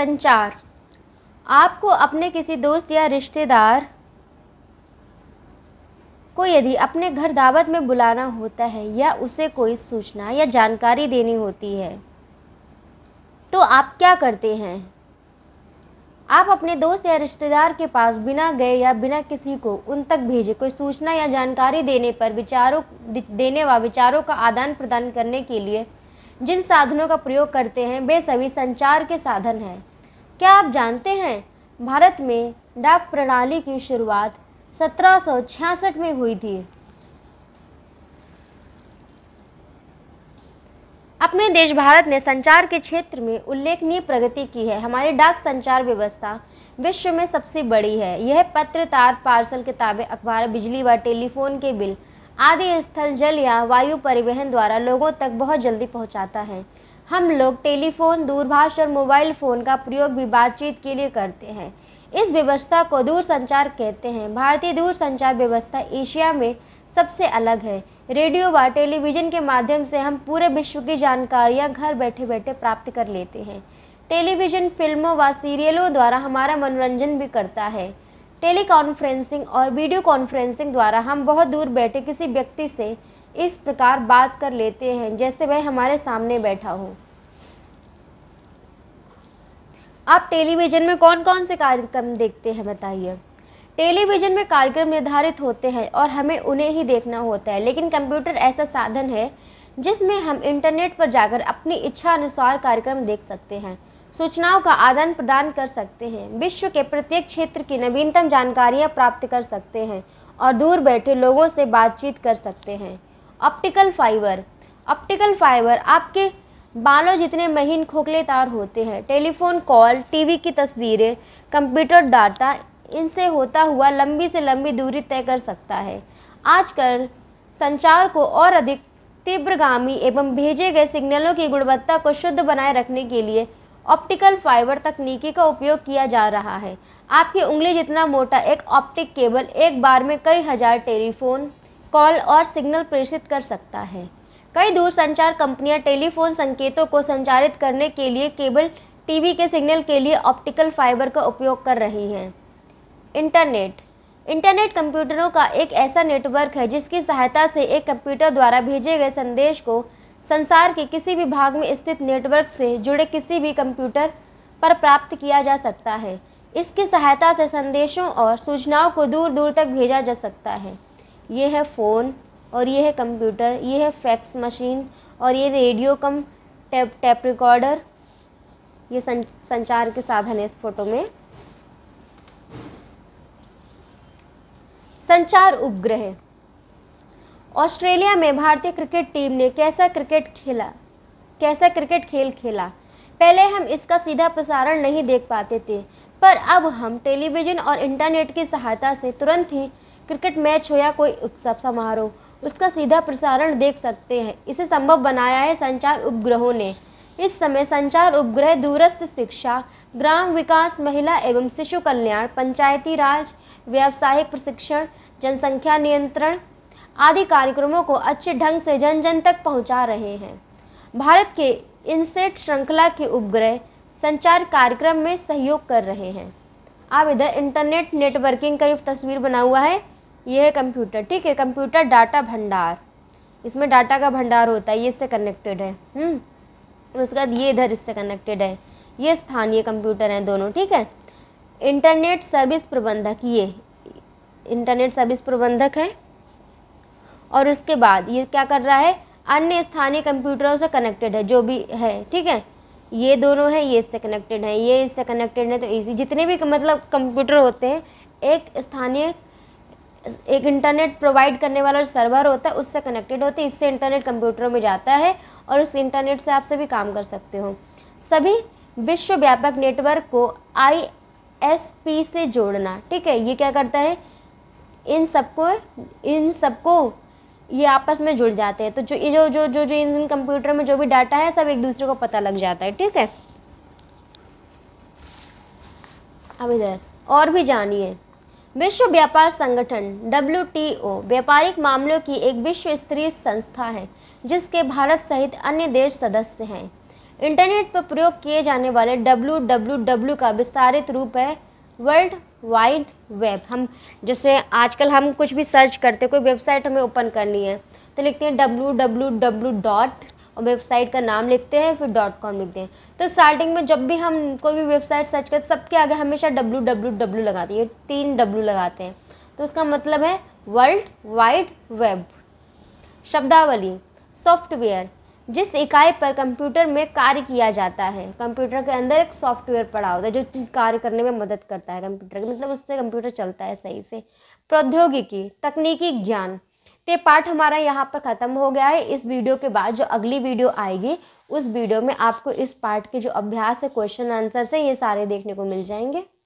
संचार आपको अपने किसी दोस्त या रिश्तेदार को यदि अपने घर दावत में बुलाना होता है या उसे कोई सूचना या जानकारी देनी होती है तो आप क्या करते हैं आप अपने दोस्त या रिश्तेदार के पास बिना गए या बिना किसी को उन तक भेजे कोई सूचना या जानकारी देने पर विचारों देने व विचारों का आदान प्रदान करने के लिए जिन साधनों का प्रयोग करते हैं वे सभी संचार के साधन हैं क्या आप जानते हैं भारत में डाक प्रणाली की शुरुआत 1766 में हुई थी अपने देश भारत ने संचार के क्षेत्र में उल्लेखनीय प्रगति की है हमारी डाक संचार व्यवस्था विश्व में सबसे बड़ी है यह पत्र तार पार्सल किताबें अखबार बिजली व टेलीफोन के बिल आदि स्थल जल या वायु परिवहन द्वारा लोगों तक बहुत जल्दी पहुंचाता है हम लोग टेलीफोन दूरभाष और मोबाइल फ़ोन का प्रयोग भी बातचीत के लिए करते हैं इस व्यवस्था को दूरसंचार कहते हैं भारतीय दूरसंचार व्यवस्था एशिया में सबसे अलग है रेडियो व टेलीविज़न के माध्यम से हम पूरे विश्व की जानकारियाँ घर बैठे बैठे प्राप्त कर लेते हैं टेलीविज़न फिल्मों व सीरियलों द्वारा हमारा मनोरंजन भी करता है टेलीकॉन्फ्रेंसिंग और वीडियो कॉन्फ्रेंसिंग द्वारा हम बहुत दूर बैठे किसी व्यक्ति से इस प्रकार बात कर लेते हैं जैसे वह हमारे सामने बैठा हो आप टेलीविज़न में कौन कौन से कार्यक्रम देखते हैं बताइए टेलीविज़न में कार्यक्रम निर्धारित होते हैं और हमें उन्हें ही देखना होता है लेकिन कंप्यूटर ऐसा साधन है जिसमें हम इंटरनेट पर जाकर अपनी इच्छा अनुसार कार्यक्रम देख सकते हैं सूचनाओं का आदान प्रदान कर सकते हैं विश्व के प्रत्येक क्षेत्र की नवीनतम जानकारियाँ प्राप्त कर सकते हैं और दूर बैठे लोगों से बातचीत कर सकते हैं ऑप्टिकल फाइबर ऑप्टिकल फाइबर आपके बालों जितने महीन खोखले तार होते हैं टेलीफोन कॉल टीवी की तस्वीरें कंप्यूटर डाटा इनसे होता हुआ लंबी से लंबी दूरी तय कर सकता है आजकल संचार को और अधिक तीव्रगामी एवं भेजे गए सिग्नलों की गुणवत्ता को शुद्ध बनाए रखने के लिए ऑप्टिकल फाइबर तकनीकी का उपयोग किया जा रहा है आपकी उंगली जितना मोटा एक ऑप्टिक केबल एक बार में कई हज़ार टेलीफोन कॉल और सिग्नल प्रेषित कर सकता है कई दूरसंचार कंपनियां टेलीफोन संकेतों को संचारित करने के लिए केबल टीवी के सिग्नल के लिए ऑप्टिकल फाइबर का उपयोग कर रही हैं इंटरनेट इंटरनेट कंप्यूटरों का एक ऐसा नेटवर्क है जिसकी सहायता से एक कंप्यूटर द्वारा भेजे गए संदेश को संसार के किसी भी भाग में स्थित नेटवर्क से जुड़े किसी भी कंप्यूटर पर प्राप्त किया जा सकता है इसकी सहायता से संदेशों और सूचनाओं को दूर दूर तक भेजा जा सकता है ये है फ़ोन और ये है कंप्यूटर ये है फैक्स मशीन और ये radio cum tape tape recorder ये सं, संचार के साधन है इस फोटो में संचार उपग्रह ऑस्ट्रेलिया में भारतीय क्रिकेट टीम ने कैसा क्रिकेट खेला कैसा क्रिकेट खेल खेला पहले हम इसका सीधा प्रसारण नहीं देख पाते थे पर अब हम टेलीविज़न और इंटरनेट की सहायता से तुरंत ही क्रिकेट मैच हो या कोई उत्सव समारोह उसका सीधा प्रसारण देख सकते हैं इसे संभव बनाया है संचार उपग्रहों ने इस समय संचार उपग्रह दूरस्थ शिक्षा ग्राम विकास महिला एवं शिशु कल्याण पंचायती राज व्यावसायिक प्रशिक्षण जनसंख्या नियंत्रण आदि कार्यक्रमों को अच्छे ढंग से जन जन तक पहुंचा रहे हैं भारत के इनसेट श्रृंखला के उपग्रह संचार कार्यक्रम में सहयोग कर रहे हैं आप इधर इंटरनेट नेटवर्किंग का एक तस्वीर बना हुआ है ये है कंप्यूटर ठीक है कंप्यूटर डाटा भंडार इसमें डाटा का भंडार होता है ये इससे कनेक्टेड है हम्म? उसके बाद ये इधर इससे कनेक्टेड है ये स्थानीय कंप्यूटर हैं दोनों ठीक है इंटरनेट सर्विस प्रबंधक ये इंटरनेट सर्विस प्रबंधक है और उसके बाद ये क्या कर रहा है अन्य स्थानीय कंप्यूटरों से कनेक्टेड है जो भी है ठीक है ये दोनों हैं ये इससे कनेक्टेड हैं ये इससे कनेक्टेड है तो इसी जितने भी मतलब कंप्यूटर होते हैं एक स्थानीय एक इंटरनेट प्रोवाइड करने वाला सर्वर होता है उससे कनेक्टेड होते है इससे इंटरनेट कंप्यूटरों में जाता है और उस इंटरनेट से आप सभी काम कर सकते हो सभी विश्वव्यापक नेटवर्क को आई एस पी से जोड़ना ठीक है ये क्या करता है इन सबको इन सबको ये आपस में जुड़ जाते हैं तो जो ये जो जो जो जो इन कंप्यूटर में जो भी डाटा है सब एक दूसरे को पता लग जाता है ठीक है अब इधर और भी जानिए विश्व व्यापार संगठन डब्ल्यू व्यापारिक मामलों की एक विश्व स्तरीय संस्था है जिसके भारत सहित अन्य देश सदस्य हैं इंटरनेट पर प्रयोग किए जाने वाले डब्ल्यू का विस्तारित रूप है वर्ल्ड वाइड वेब हम जैसे आजकल हम कुछ भी सर्च करते कोई वेबसाइट हमें ओपन करनी है तो लिखते हैं डब्ल्यू डब्ल्यू डब्ल्यू डॉट और वेबसाइट का नाम लिखते हैं फिर डॉट कॉम लिखते हैं तो स्टार्टिंग में जब भी हम कोई भी वेबसाइट सर्च करते सबके आगे हमेशा डब्ल्यू डब्ल्यू डब्ल्यू लगाते हैं तीन डब्ल्यू लगाते हैं तो उसका मतलब है वर्ल्ड वाइड वेब शब्दावली सॉफ्टवेयर जिस इकाई पर कंप्यूटर में कार्य किया जाता है कंप्यूटर के अंदर एक सॉफ्टवेयर पड़ा होता है जो कार्य करने में मदद करता है कंप्यूटर मतलब उससे कंप्यूटर चलता है सही से प्रौद्योगिकी तकनीकी ज्ञान तो पार्ट हमारा यहाँ पर ख़त्म हो गया है इस वीडियो के बाद जो अगली वीडियो आएगी उस वीडियो में आपको इस पार्ट के जो अभ्यास है क्वेश्चन आंसर से ये सारे देखने को मिल जाएंगे